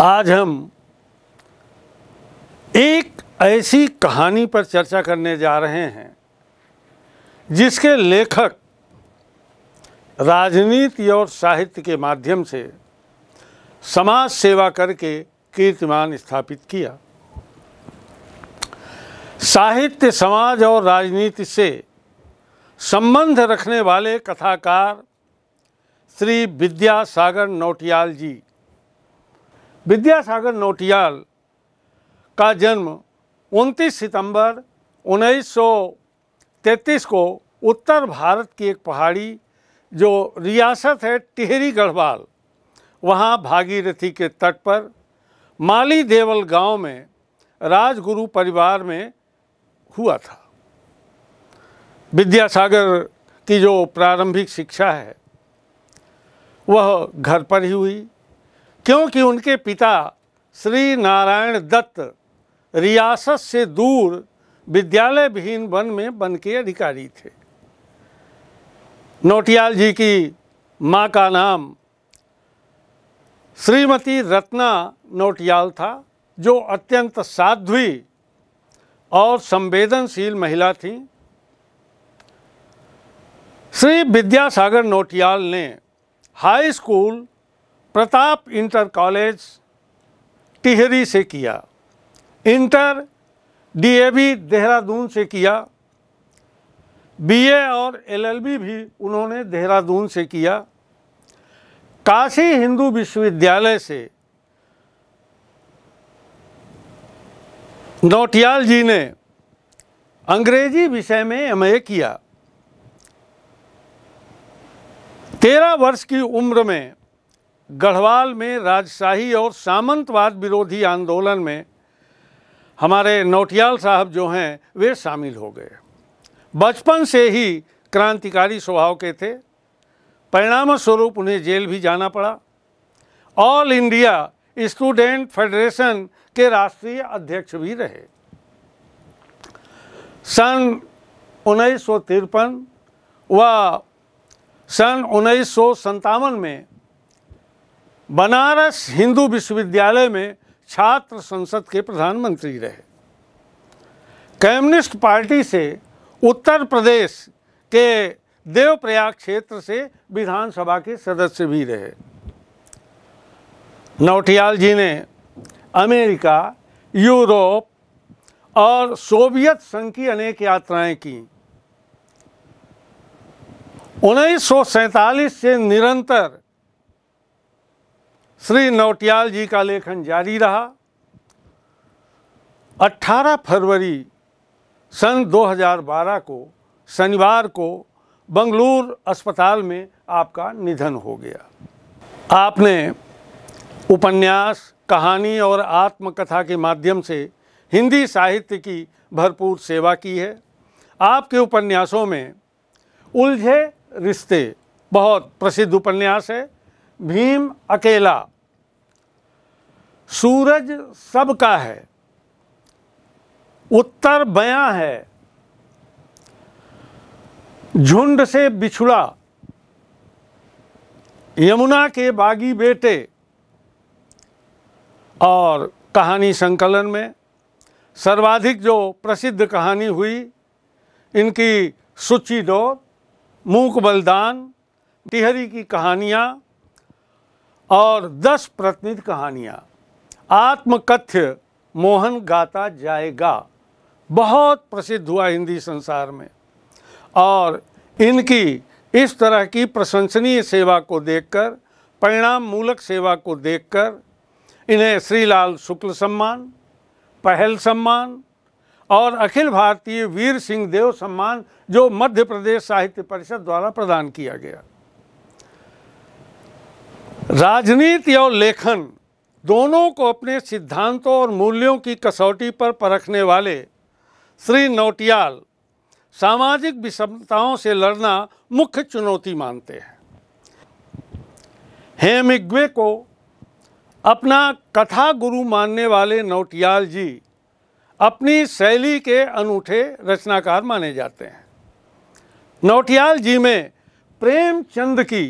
आज हम एक ऐसी कहानी पर चर्चा करने जा रहे हैं जिसके लेखक राजनीति और साहित्य के माध्यम से समाज सेवा करके कीर्तिमान स्थापित किया साहित्य समाज और राजनीति से संबंध रखने वाले कथाकार श्री विद्यासागर नौटियाल जी विद्यासागर नोटियाल का जन्म 29 सितंबर 1933 को उत्तर भारत की एक पहाड़ी जो रियासत है टिहरी गढ़वाल वहाँ भागीरथी के तट पर माली देवल गांव में राजगुरु परिवार में हुआ था विद्यासागर की जो प्रारंभिक शिक्षा है वह घर पर ही हुई क्योंकि उनके पिता श्री नारायण दत्त रियासत से दूर विद्यालय विहीन वन में वन के अधिकारी थे नोटियाल जी की माँ का नाम श्रीमती रत्ना नोटियाल था जो अत्यंत साध्वी और संवेदनशील महिला थी श्री विद्यासागर नोटियाल ने high school Pratap inter college Tehri से किया इंटर डीएवी देहरादून से किया बीए और एलएलबी भी उन्होंने देहरादून से किया काशी हिंदू विश्वविद्यालय से नौटियाल जी ने अंग्रेजी विषय में एमए किया तेरह वर्ष की उम्र में गढ़वाल में राजशाही और सामंतवाद विरोधी आंदोलन में हमारे नौटियाल साहब जो हैं वे शामिल हो गए बचपन से ही क्रांतिकारी स्वभाव के थे परिणाम स्वरूप उन्हें जेल भी जाना पड़ा ऑल इंडिया स्टूडेंट फेडरेशन के राष्ट्रीय अध्यक्ष भी रहे सन उन्नीस व सन उन्नीस में बनारस हिंदू विश्वविद्यालय में छात्र संसद के प्रधानमंत्री रहे कम्युनिस्ट पार्टी से उत्तर प्रदेश के देवप्रयाग क्षेत्र से विधानसभा के सदस्य भी रहे नौटियाल जी ने अमेरिका यूरोप और सोवियत संघ की अनेक यात्राएं की उन्नीस से निरंतर श्री नौटियाल जी का लेखन जारी रहा 18 फरवरी सन 2012 को शनिवार को बंगलूर अस्पताल में आपका निधन हो गया आपने उपन्यास कहानी और आत्मकथा के माध्यम से हिंदी साहित्य की भरपूर सेवा की है आपके उपन्यासों में उलझे रिश्ते बहुत प्रसिद्ध उपन्यास है भीम अकेला सूरज सबका है उत्तर बया है झुंड से बिछुड़ा यमुना के बागी बेटे और कहानी संकलन में सर्वाधिक जो प्रसिद्ध कहानी हुई इनकी सूची डोर मूक बलिदान टिहरी की कहानियाँ और दस प्रतिनिधि कहानियाँ आत्मकथ्य मोहन गाता जाएगा बहुत प्रसिद्ध हुआ हिंदी संसार में और इनकी इस तरह की प्रशंसनीय सेवा को देखकर परिणाम मूलक सेवा को देखकर इन्हें श्रीलाल शुक्ल सम्मान पहल सम्मान और अखिल भारतीय वीर सिंह देव सम्मान जो मध्य प्रदेश साहित्य परिषद द्वारा प्रदान किया गया राजनीति और लेखन दोनों को अपने सिद्धांतों और मूल्यों की कसौटी पर परखने वाले श्री नौटियाल सामाजिक विषमताओं से लड़ना मुख्य चुनौती मानते हैं हेमिग्वे को अपना कथा गुरु मानने वाले नौटियाल जी अपनी शैली के अनूठे रचनाकार माने जाते हैं नौटियाल जी में प्रेमचंद की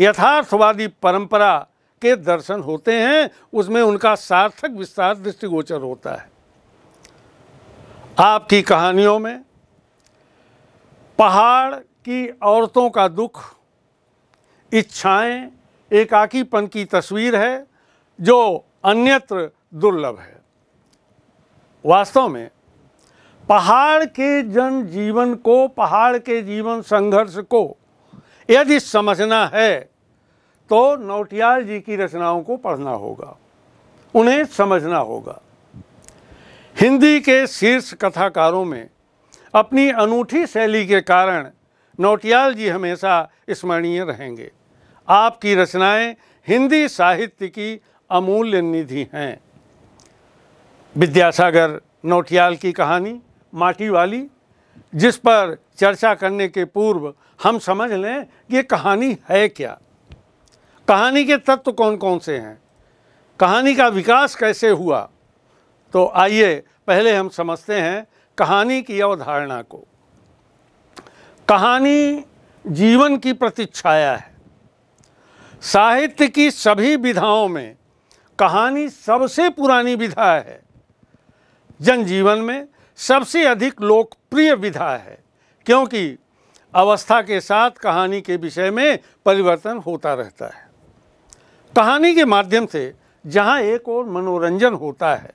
यथार्थवादी परंपरा के दर्शन होते हैं उसमें उनका सार्थक विस्तार दृष्टिगोचर होता है आपकी कहानियों में पहाड़ की औरतों का दुख इच्छाएं एकाकीपन की तस्वीर है जो अन्यत्र दुर्लभ है वास्तव में पहाड़ के जन जीवन को पहाड़ के जीवन संघर्ष को यदि समझना है तो नौटियाल जी की रचनाओं को पढ़ना होगा उन्हें समझना होगा हिंदी के शीर्ष कथाकारों में अपनी अनूठी शैली के कारण नौटियाल जी हमेशा स्मरणीय रहेंगे आपकी रचनाएं हिंदी साहित्य की अमूल्य निधि हैं विद्यासागर नौटियाल की कहानी माटी वाली जिस पर चर्चा करने के पूर्व हम समझ लें कि ये कहानी है क्या कहानी के तत्व तो कौन कौन से हैं कहानी का विकास कैसे हुआ तो आइए पहले हम समझते हैं कहानी की अवधारणा को कहानी जीवन की प्रतिच्छाया है साहित्य की सभी विधाओं में कहानी सबसे पुरानी विधा है जनजीवन में सबसे अधिक लोकप्रिय विधा है क्योंकि अवस्था के साथ कहानी के विषय में परिवर्तन होता रहता है कहानी के माध्यम से जहाँ एक और मनोरंजन होता है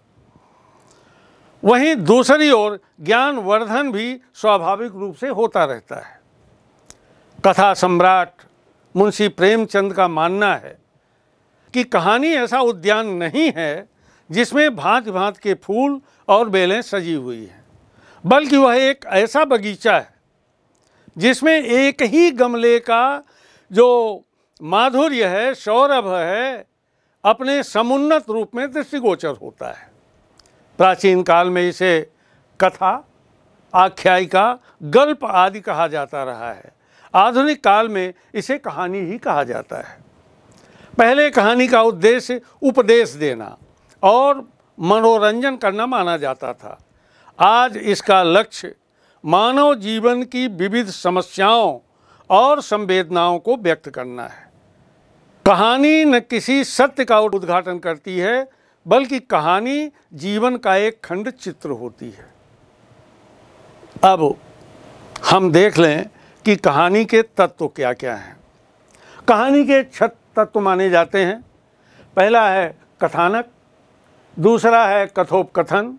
वहीं दूसरी ओर ज्ञानवर्धन भी स्वाभाविक रूप से होता रहता है कथा सम्राट मुंशी प्रेमचंद का मानना है कि कहानी ऐसा उद्यान नहीं है जिसमें भांत भांत के फूल और बेलें सजी हुई हैं बल्कि वह एक ऐसा बगीचा है जिसमें एक ही गमले का जो माधुर्य है सौरभ है अपने समुन्नत रूप में दृष्टिगोचर होता है प्राचीन काल में इसे कथा आख्यायिका गल्प आदि कहा जाता रहा है आधुनिक काल में इसे कहानी ही कहा जाता है पहले कहानी का उद्देश्य उपदेश देना और मनोरंजन करना माना जाता था आज इसका लक्ष्य मानव जीवन की विविध समस्याओं और संवेदनाओं को व्यक्त करना है कहानी न किसी सत्य का उद्घाटन करती है बल्कि कहानी जीवन का एक खंड चित्र होती है अब हम देख लें कि कहानी के तत्व क्या क्या हैं कहानी के छत तत्व माने जाते हैं पहला है कथानक दूसरा है कथोपकथन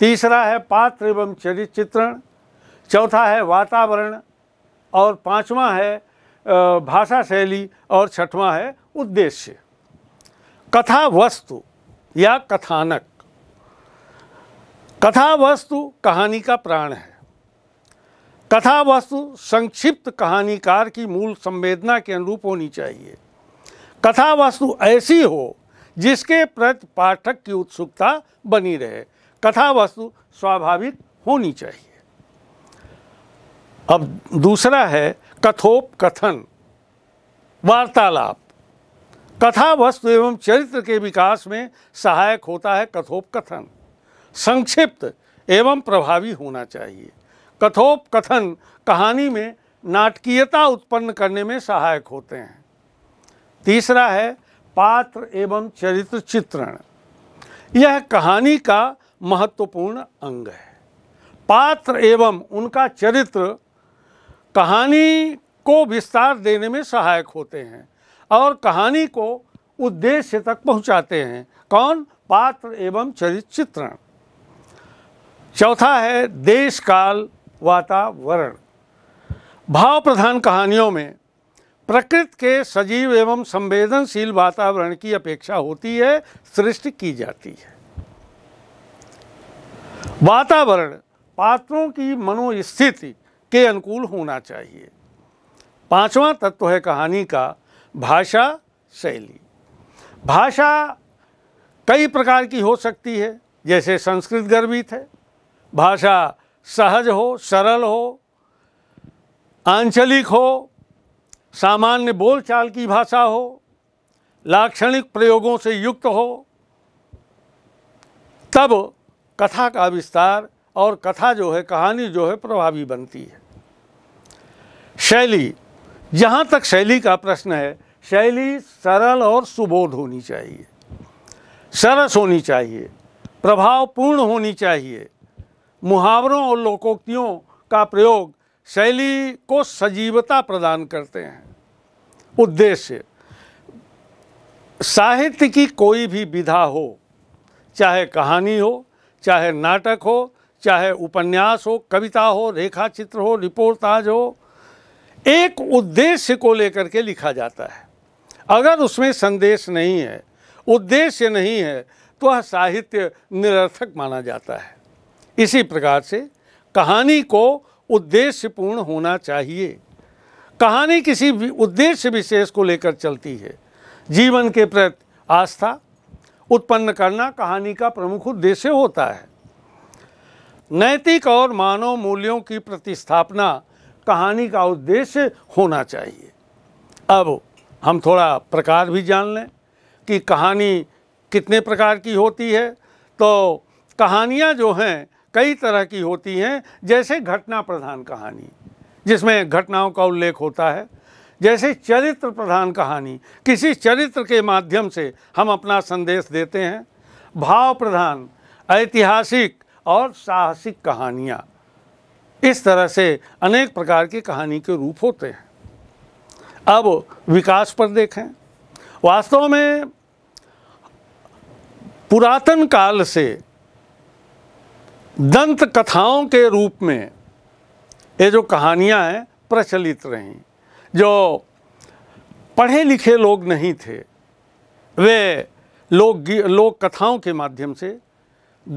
तीसरा है पात्र एवं चरित्र चित्रण चौथा है वातावरण और पांचवा है भाषा शैली और छठवां है उद्देश्य कथा वस्तु या कथानक कथा वस्तु कहानी का प्राण है कथा वस्तु संक्षिप्त कहानीकार की मूल संवेदना के अनुरूप होनी चाहिए कथा वस्तु ऐसी हो जिसके प्रति पाठक की उत्सुकता बनी रहे कथा वस्तु स्वाभाविक होनी चाहिए अब दूसरा है कथोप कथन वार्तालाप कथा वस्तु एवं चरित्र के विकास में सहायक होता है कथोप कथन संक्षिप्त एवं प्रभावी होना चाहिए कथोप कथन कहानी में नाटकीयता उत्पन्न करने में सहायक होते हैं तीसरा है पात्र एवं चरित्र चित्रण यह कहानी का महत्वपूर्ण अंग है पात्र एवं उनका चरित्र कहानी को विस्तार देने में सहायक होते हैं और कहानी को उद्देश्य तक पहुंचाते हैं कौन पात्र एवं चरित्र चित्रण चौथा है देश काल वातावरण भाव प्रधान कहानियों में प्रकृति के सजीव एवं संवेदनशील वातावरण की अपेक्षा होती है सृष्टि की जाती है वातावरण पात्रों की मनोस्थिति के अनुकूल होना चाहिए पांचवा तत्व है कहानी का भाषा शैली भाषा कई प्रकार की हो सकती है जैसे संस्कृत गर्भित है भाषा सहज हो सरल हो आंचलिक हो सामान्य बोलचाल की भाषा हो लाक्षणिक प्रयोगों से युक्त हो तब कथा का विस्तार और कथा जो है कहानी जो है प्रभावी बनती है शैली जहाँ तक शैली का प्रश्न है शैली सरल और सुबोध होनी चाहिए सरस होनी चाहिए प्रभावपूर्ण होनी चाहिए मुहावरों और लोकोक्तियों का प्रयोग शैली को सजीवता प्रदान करते हैं उद्देश्य साहित्य की कोई भी विधा हो चाहे कहानी हो चाहे नाटक हो चाहे उपन्यास हो कविता हो रेखा चित्र हो रिपोर्टाज हो एक उद्देश्य को लेकर के लिखा जाता है अगर उसमें संदेश नहीं है उद्देश्य नहीं है तो वह साहित्य निरर्थक माना जाता है इसी प्रकार से कहानी को उद्देश्यपूर्ण होना चाहिए कहानी किसी उद्देश्य विशेष को लेकर चलती है जीवन के प्रति आस्था उत्पन्न करना कहानी का प्रमुख उद्देश्य होता है नैतिक और मानव मूल्यों की प्रतिस्थापना कहानी का उद्देश्य होना चाहिए अब हम थोड़ा प्रकार भी जान लें कि कहानी कितने प्रकार की होती है तो कहानियाँ जो हैं कई तरह की होती हैं जैसे घटना प्रधान कहानी जिसमें घटनाओं का उल्लेख होता है जैसे चरित्र प्रधान कहानी किसी चरित्र के माध्यम से हम अपना संदेश देते हैं भाव प्रधान ऐतिहासिक और साहसिक कहानियाँ इस तरह से अनेक प्रकार की कहानी के रूप होते हैं अब विकास पर देखें वास्तव में पुरातन काल से दंत कथाओं के रूप में ये जो कहानियाँ हैं प्रचलित रहीं जो पढ़े लिखे लोग नहीं थे वे लोक लोक कथाओं के माध्यम से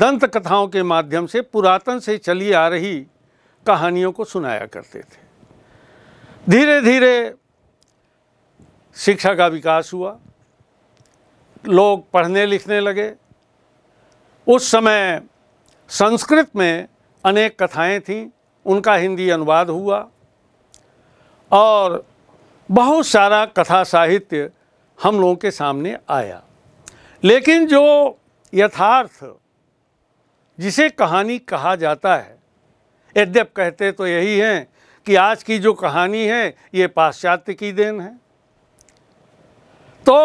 दंत कथाओं के माध्यम से पुरातन से चली आ रही कहानियों को सुनाया करते थे धीरे धीरे शिक्षा का विकास हुआ लोग पढ़ने लिखने लगे उस समय संस्कृत में अनेक कथाएं थीं उनका हिंदी अनुवाद हुआ और बहुत सारा कथा साहित्य हम लोगों के सामने आया लेकिन जो यथार्थ जिसे कहानी कहा जाता है यद्यप कहते तो यही हैं कि आज की जो कहानी है ये पाश्चात्य की देन है तो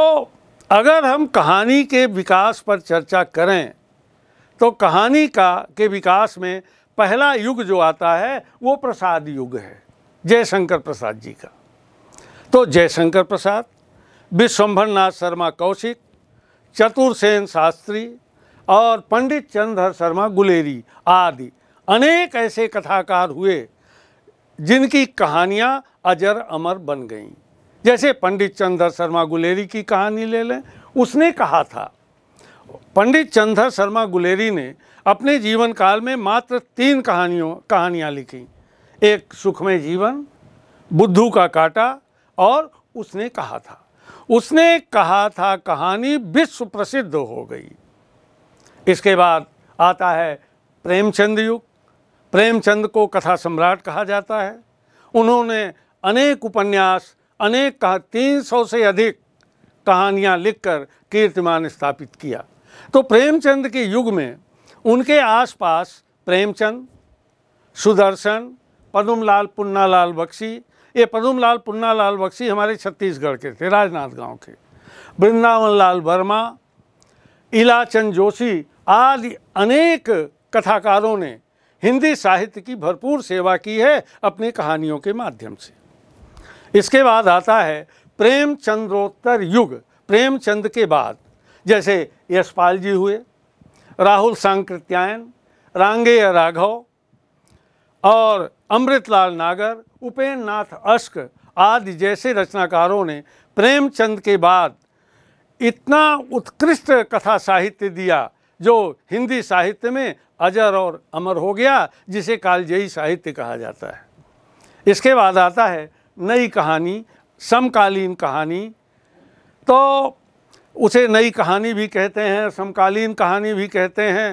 अगर हम कहानी के विकास पर चर्चा करें तो कहानी का के विकास में पहला युग जो आता है वो प्रसाद युग है जयशंकर प्रसाद जी का तो जयशंकर प्रसाद विश्वम्भरनाथ शर्मा कौशिक चतुरसेन शास्त्री और पंडित चंद्र शर्मा गुलेरी आदि अनेक ऐसे कथाकार हुए जिनकी कहानियाँ अजर अमर बन गईं जैसे पंडित चंद्र शर्मा गुलेरी की कहानी ले लें उसने कहा था पंडित चंद्र शर्मा गुलेरी ने अपने जीवन काल में मात्र तीन कहानियों कहानियाँ लिखी एक सुखमय जीवन बुद्धू का काटा और उसने कहा था उसने कहा था कहानी विश्व प्रसिद्ध हो गई इसके बाद आता है प्रेमचंद युग प्रेमचंद को कथा सम्राट कहा जाता है उन्होंने अनेक उपन्यास अनेक कहा तीन सौ से अधिक कहानियाँ लिखकर कीर्तिमान स्थापित किया तो प्रेमचंद के युग में उनके आसपास प्रेमचंद सुदर्शन पदुमलाल पुन्नालाल बख्शी ये पदुमलाल पुन्नालाल बख्शी हमारे छत्तीसगढ़ के थे राजनाथ गांव के वृंदावन लाल वर्मा इलाचंद जोशी आदि अनेक कथाकारों ने हिंदी साहित्य की भरपूर सेवा की है अपनी कहानियों के माध्यम से इसके बाद आता है प्रेमचंद्रोत्तर युग प्रेमचंद के बाद जैसे यशपाल जी हुए राहुल सांकृत्यायन रांगेय राघव और अमृतलाल नागर उपेन्द्र नाथ अश्क आदि जैसे रचनाकारों ने प्रेमचंद के बाद इतना उत्कृष्ट कथा साहित्य दिया जो हिंदी साहित्य में अजर और अमर हो गया जिसे कालजयी साहित्य कहा जाता है इसके बाद आता है नई कहानी समकालीन कहानी तो उसे नई कहानी भी कहते हैं समकालीन कहानी भी कहते हैं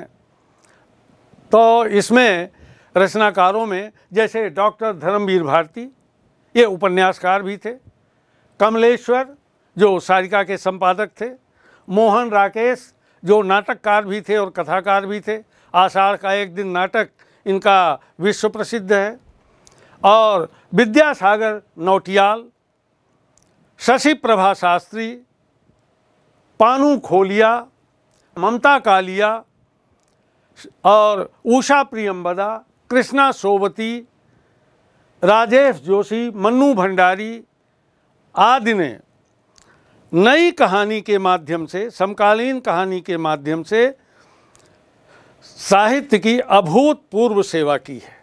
तो इसमें रचनाकारों में जैसे डॉक्टर धर्मवीर भारती ये उपन्यासकार भी थे कमलेश्वर जो सारिका के संपादक थे मोहन राकेश जो नाटककार भी थे और कथाकार भी थे आषाढ़ का एक दिन नाटक इनका विश्व प्रसिद्ध है और विद्यासागर नौटियाल शशि प्रभा शास्त्री पानू खोलिया ममता कालिया और उषा प्रियम्बदा कृष्णा सोवती राजेश जोशी मन्नू भंडारी आदि ने नई कहानी के माध्यम से समकालीन कहानी के माध्यम से साहित्य की अभूतपूर्व सेवा की है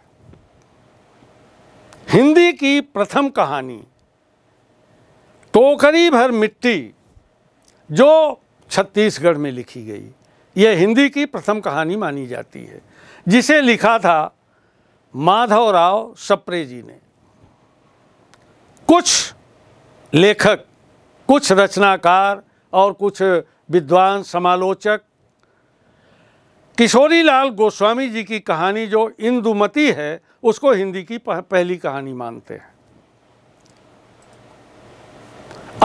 हिंदी की प्रथम कहानी टोकरी भर मिट्टी जो छत्तीसगढ़ में लिखी गई यह हिंदी की प्रथम कहानी मानी जाती है जिसे लिखा था माधव राव सप्रे जी ने कुछ लेखक कुछ रचनाकार और कुछ विद्वान समालोचक किशोरी लाल गोस्वामी जी की कहानी जो इंदुमती है उसको हिंदी की पहली कहानी मानते हैं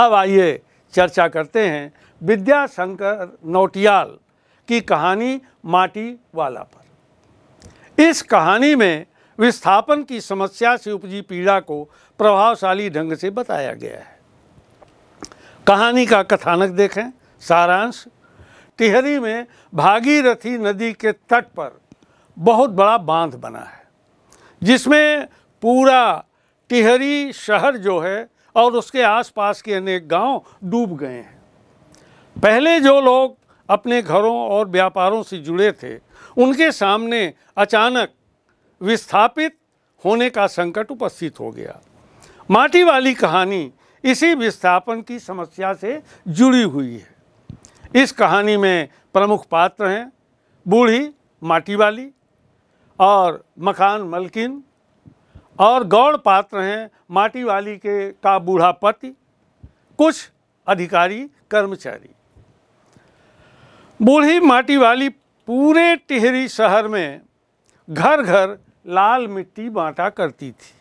अब आइए चर्चा करते हैं विद्याशंकर नोटियाल की कहानी माटी वाला पर इस कहानी में विस्थापन की समस्या से उपजी पीड़ा को प्रभावशाली ढंग से बताया गया है कहानी का कथानक देखें सारांश टिहरी में भागीरथी नदी के तट पर बहुत बड़ा बांध बना है जिसमें पूरा टिहरी शहर जो है और उसके आसपास के अनेक गांव डूब गए हैं पहले जो लोग अपने घरों और व्यापारों से जुड़े थे उनके सामने अचानक विस्थापित होने का संकट उपस्थित हो गया माटी वाली कहानी इसी विस्थापन की समस्या से जुड़ी हुई है इस कहानी में प्रमुख पात्र हैं बूढ़ी माटी वाली और मकान मलकिन और गौड़ पात्र हैं माटी वाली के का बूढ़ा पति कुछ अधिकारी कर्मचारी बूढ़ी माटी वाली पूरे टिहरी शहर में घर घर लाल मिट्टी बांटा करती थी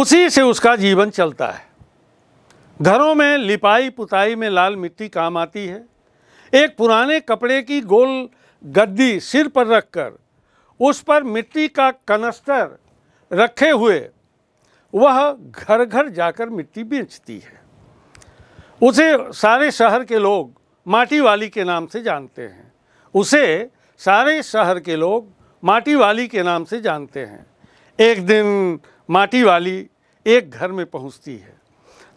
उसी से उसका जीवन चलता है घरों में लिपाई पुताई में लाल मिट्टी काम आती है एक पुराने कपड़े की गोल गद्दी सिर पर रखकर उस पर मिट्टी का कनस्तर रखे हुए वह घर घर जाकर मिट्टी बेचती है उसे सारे शहर के लोग माटी वाली के नाम से जानते हैं उसे सारे शहर के लोग माटी वाली के नाम से जानते हैं एक दिन माटी वाली एक घर में पहुंचती है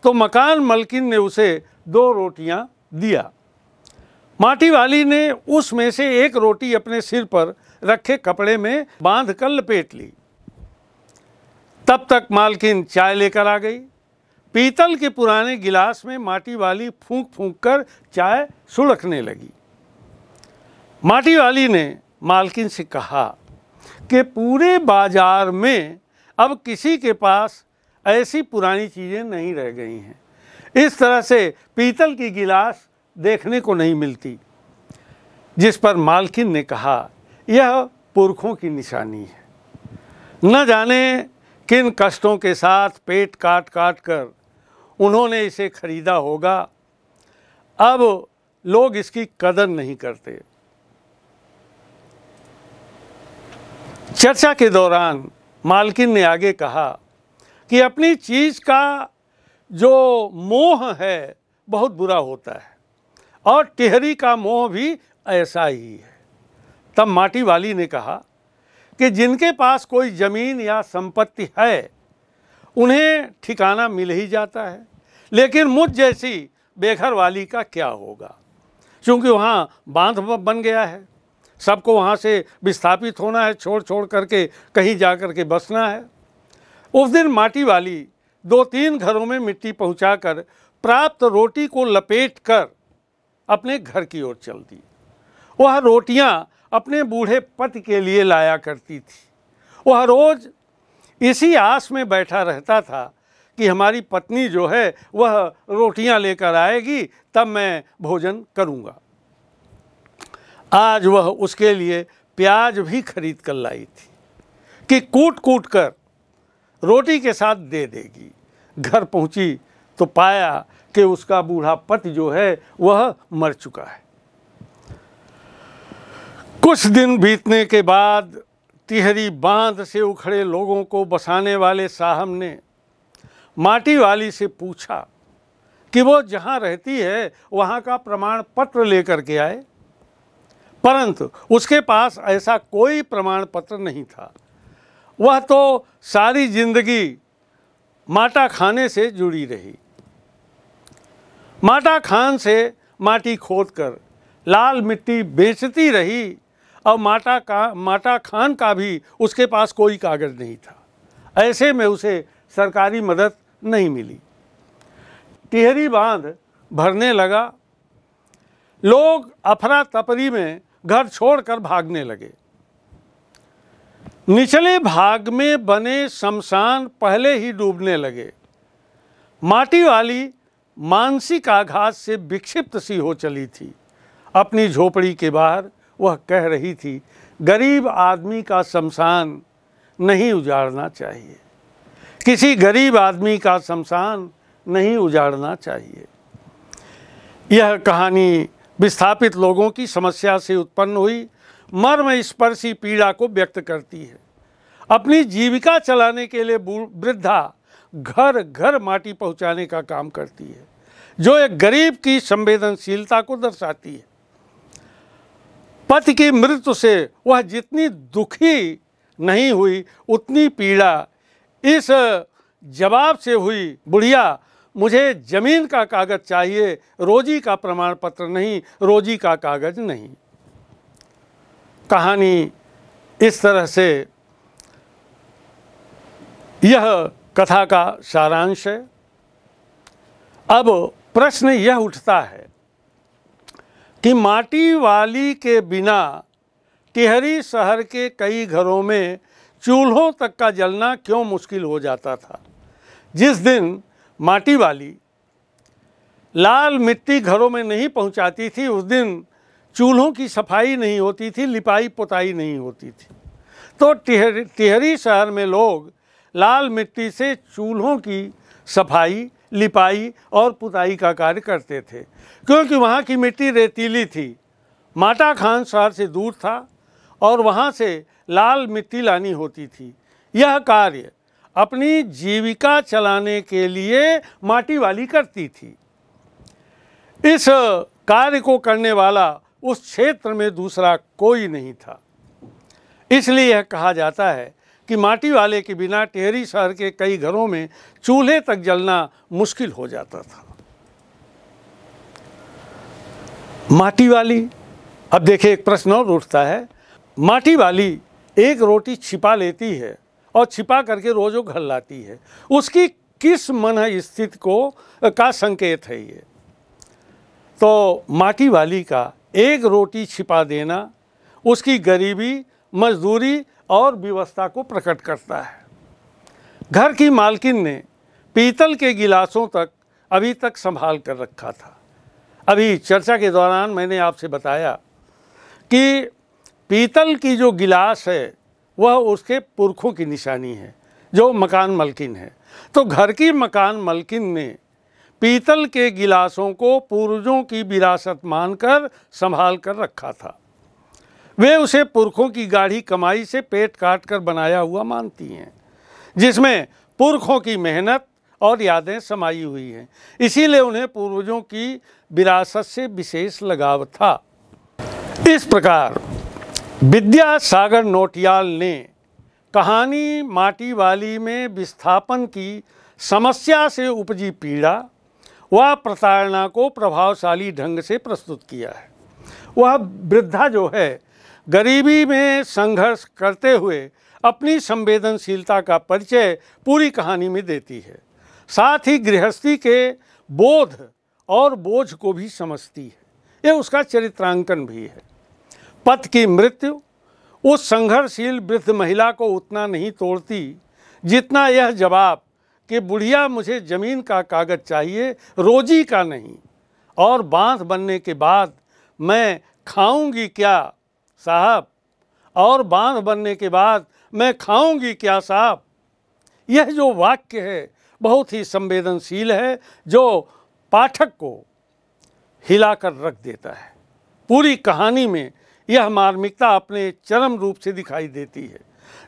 तो मकान मलकिन ने उसे दो रोटियां दिया माटी वाली ने उसमें से एक रोटी अपने सिर पर रखे कपड़े में बांध कर लपेट ली तब तक मालकिन चाय लेकर आ गई पीतल के पुराने गिलास में माटी वाली फूंक फूंक कर चाय सुड़कने लगी माटी वाली ने मालकिन से कहा कि पूरे बाजार में अब किसी के पास ऐसी पुरानी चीज़ें नहीं रह गई हैं इस तरह से पीतल की गिलास देखने को नहीं मिलती जिस पर मालकिन ने कहा यह पुरखों की निशानी है न जाने किन कष्टों के साथ पेट काट काट कर उन्होंने इसे खरीदा होगा अब लोग इसकी कदर नहीं करते चर्चा के दौरान मालकिन ने आगे कहा कि अपनी चीज़ का जो मोह है बहुत बुरा होता है और टिहरी का मोह भी ऐसा ही है तब माटी वाली ने कहा कि जिनके पास कोई ज़मीन या संपत्ति है उन्हें ठिकाना मिल ही जाता है लेकिन मुझ जैसी बेघर वाली का क्या होगा क्योंकि वहाँ बांध बन गया है सबको वहाँ से विस्थापित होना है छोड़ छोड़ करके कहीं जा कर के बसना है उस दिन माटी वाली दो तीन घरों में मिट्टी कर प्राप्त रोटी को लपेट कर अपने घर की ओर चल दी वह रोटियाँ अपने बूढ़े पति के लिए लाया करती थी वह रोज़ इसी आस में बैठा रहता था कि हमारी पत्नी जो है वह रोटियां लेकर आएगी तब मैं भोजन करूंगा आज वह उसके लिए प्याज भी खरीद कर लाई थी कि कूट कूट कर रोटी के साथ दे देगी घर पहुंची तो पाया कि उसका बूढ़ा पति जो है वह मर चुका है कुछ दिन बीतने के बाद तिहरी बांध से उखड़े लोगों को बसाने वाले साहब ने माटी वाली से पूछा कि वो जहाँ रहती है वहाँ का प्रमाण पत्र लेकर के आए परंतु उसके पास ऐसा कोई प्रमाण पत्र नहीं था वह तो सारी जिंदगी माटा खाने से जुड़ी रही माटा खान से माटी खोद कर लाल मिट्टी बेचती रही और माटा का माटा खान का भी उसके पास कोई कागज़ नहीं था ऐसे में उसे सरकारी मदद नहीं मिली टिहरी बांध भरने लगा लोग अफरा तफरी में घर छोड़कर भागने लगे निचले भाग में बने शमशान पहले ही डूबने लगे माटी वाली मानसिक आघात से विक्षिप्त सी हो चली थी अपनी झोपड़ी के बाहर वह कह रही थी गरीब आदमी का शमशान नहीं उजाड़ना चाहिए किसी गरीब आदमी का शमशान नहीं उजाड़ना चाहिए यह कहानी विस्थापित लोगों की समस्या से उत्पन्न हुई मर्म स्पर्शी पीड़ा को व्यक्त करती है अपनी जीविका चलाने के लिए वृद्धा घर घर माटी पहुंचाने का काम करती है जो एक गरीब की संवेदनशीलता को दर्शाती है पति की मृत्यु से वह जितनी दुखी नहीं हुई उतनी पीड़ा इस जवाब से हुई बुढ़िया मुझे ज़मीन का कागज़ चाहिए रोजी का प्रमाण पत्र नहीं रोजी का कागज़ नहीं कहानी इस तरह से यह कथा का सारांश है अब प्रश्न यह उठता है कि माटी वाली के बिना टिहरी शहर के कई घरों में चूल्हों तक का जलना क्यों मुश्किल हो जाता था जिस दिन माटी वाली लाल मिट्टी घरों में नहीं पहुंचाती थी उस दिन चूल्हों की सफाई नहीं होती थी लिपाई पोताई नहीं होती थी तो टिहरी टिहरी शहर में लोग लाल मिट्टी से चूल्हों की सफाई लिपाई और पुताई का कार्य करते थे क्योंकि वहाँ की मिट्टी रेतीली थी माटा खान शहर से दूर था और वहाँ से लाल मिट्टी लानी होती थी यह कार्य अपनी जीविका चलाने के लिए माटी वाली करती थी इस कार्य को करने वाला उस क्षेत्र में दूसरा कोई नहीं था इसलिए यह कहा जाता है कि माटी वाले के बिना टेहरी शहर के कई घरों में चूल्हे तक जलना मुश्किल हो जाता था माटी वाली अब देखिए एक प्रश्न और उठता है माटी वाली एक रोटी छिपा लेती है और छिपा करके रोज़ों घर लाती है उसकी किस मन स्थिति को का संकेत है ये तो माटी वाली का एक रोटी छिपा देना उसकी गरीबी मजदूरी और व्यवस्था को प्रकट करता है घर की मालकिन ने पीतल के गिलासों तक अभी तक संभाल कर रखा था अभी चर्चा के दौरान मैंने आपसे बताया कि पीतल की जो गिलास है वह उसके पुरखों की निशानी है जो मकान मलकिन है तो घर की मकान मलकिन ने पीतल के गिलासों को पूर्वजों की विरासत मानकर संभाल कर रखा था वे उसे पुरखों की गाढ़ी कमाई से पेट काट कर बनाया हुआ मानती हैं जिसमें पुरखों की मेहनत और यादें समाई हुई हैं इसीलिए उन्हें पूर्वजों की विरासत से विशेष लगाव था इस प्रकार विद्यासागर नोटियाल ने कहानी माटी वाली में विस्थापन की समस्या से उपजी पीड़ा व प्रताड़ना को प्रभावशाली ढंग से प्रस्तुत किया है वह वृद्धा जो है गरीबी में संघर्ष करते हुए अपनी संवेदनशीलता का परिचय पूरी कहानी में देती है साथ ही गृहस्थी के बोध और बोझ को भी समझती है यह उसका चरित्रांकन भी है पति की मृत्यु उस संघर्षशील वृद्ध महिला को उतना नहीं तोड़ती जितना यह जवाब कि बुढ़िया मुझे ज़मीन का कागज़ चाहिए रोजी का नहीं और बांध बनने के बाद मैं खाऊंगी क्या साहब और बांध बनने के बाद मैं खाऊंगी क्या साहब यह जो वाक्य है बहुत ही संवेदनशील है जो पाठक को हिलाकर रख देता है पूरी कहानी में यह मार्मिकता अपने चरम रूप से दिखाई देती है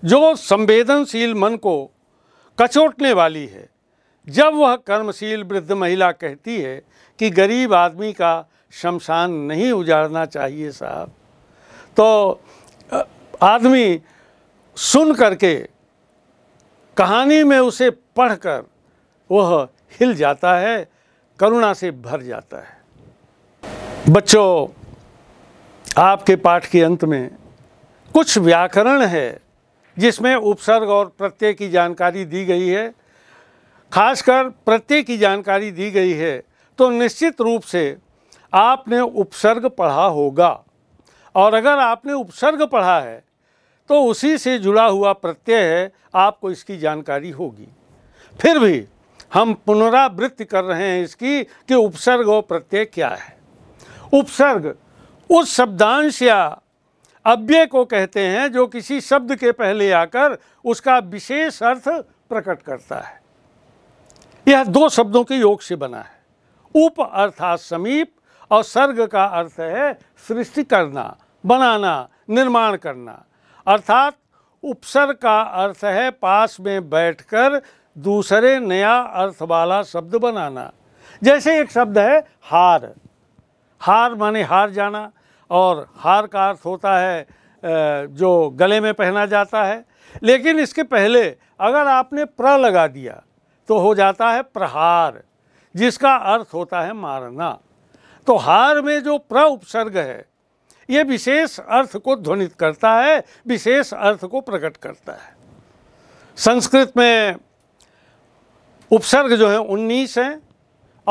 जो संवेदनशील मन को कचोटने वाली है जब वह कर्मशील वृद्ध महिला कहती है कि गरीब आदमी का शमशान नहीं उजाड़ना चाहिए साहब तो आदमी सुन करके कहानी में उसे पढ़कर वह हिल जाता है करुणा से भर जाता है बच्चों आपके पाठ के अंत में कुछ व्याकरण है जिसमें उपसर्ग और प्रत्यय की जानकारी दी गई है खासकर प्रत्यय की जानकारी दी गई है तो निश्चित रूप से आपने उपसर्ग पढ़ा होगा और अगर आपने उपसर्ग पढ़ा है तो उसी से जुड़ा हुआ प्रत्यय है आपको इसकी जानकारी होगी फिर भी हम पुनरावृत्ति कर रहे हैं इसकी कि उपसर्ग और प्रत्यय क्या है उपसर्ग उस शब्दांश या अव्यय को कहते हैं जो किसी शब्द के पहले आकर उसका विशेष अर्थ प्रकट करता है यह दो शब्दों के योग से बना है उप अर्थात समीप और सर्ग का अर्थ है सृष्टि करना बनाना निर्माण करना अर्थात उपसर्ग का अर्थ है पास में बैठकर दूसरे नया अर्थ वाला शब्द बनाना जैसे एक शब्द है हार हार माने हार जाना और हार का अर्थ होता है जो गले में पहना जाता है लेकिन इसके पहले अगर आपने प्र लगा दिया तो हो जाता है प्रहार जिसका अर्थ होता है मारना तो हार में जो प्र उपसर्ग है ये विशेष अर्थ को ध्वनित करता है विशेष अर्थ को प्रकट करता है संस्कृत में उपसर्ग जो है 19 हैं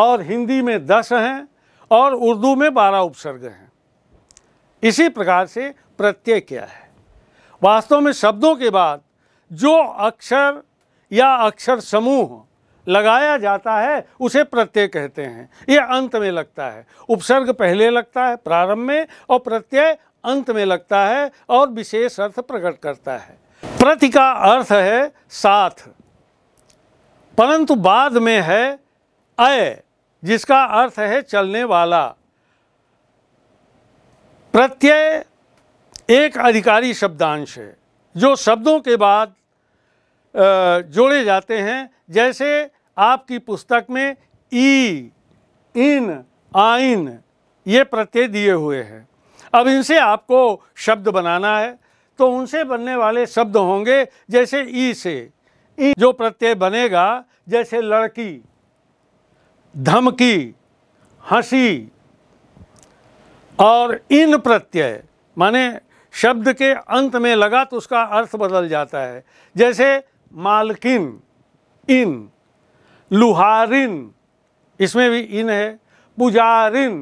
और हिंदी में 10 हैं और उर्दू में 12 उपसर्ग हैं इसी प्रकार से प्रत्यय क्या है वास्तव में शब्दों के बाद जो अक्षर या अक्षर समूह लगाया जाता है उसे प्रत्यय कहते हैं यह अंत में लगता है उपसर्ग पहले लगता है प्रारंभ में और प्रत्यय अंत में लगता है और विशेष अर्थ प्रकट करता है प्रति का अर्थ है साथ परंतु बाद में है अय जिसका अर्थ है चलने वाला प्रत्यय एक अधिकारी शब्दांश है जो शब्दों के बाद जोड़े जाते हैं जैसे आपकी पुस्तक में ई इन आइन ये प्रत्यय दिए हुए हैं अब इनसे आपको शब्द बनाना है तो उनसे बनने वाले शब्द होंगे जैसे ई से ई जो प्रत्यय बनेगा जैसे लड़की धमकी हंसी और इन प्रत्यय माने शब्द के अंत में लगा तो उसका अर्थ बदल जाता है जैसे मालकिन इन लुहारिन इसमें भी इन है पुजारिन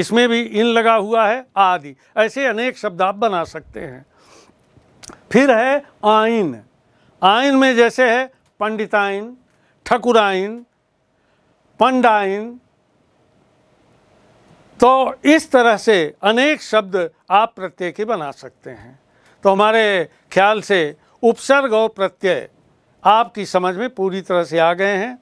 इसमें भी इन लगा हुआ है आदि ऐसे अनेक शब्द आप बना सकते हैं फिर है आइन आइन में जैसे है पंडिताइन ठकुराइन पंडाइन तो इस तरह से अनेक शब्द आप प्रत्यय के बना सकते हैं तो हमारे ख्याल से उपसर्ग और प्रत्यय आपकी समझ में पूरी तरह से आ गए हैं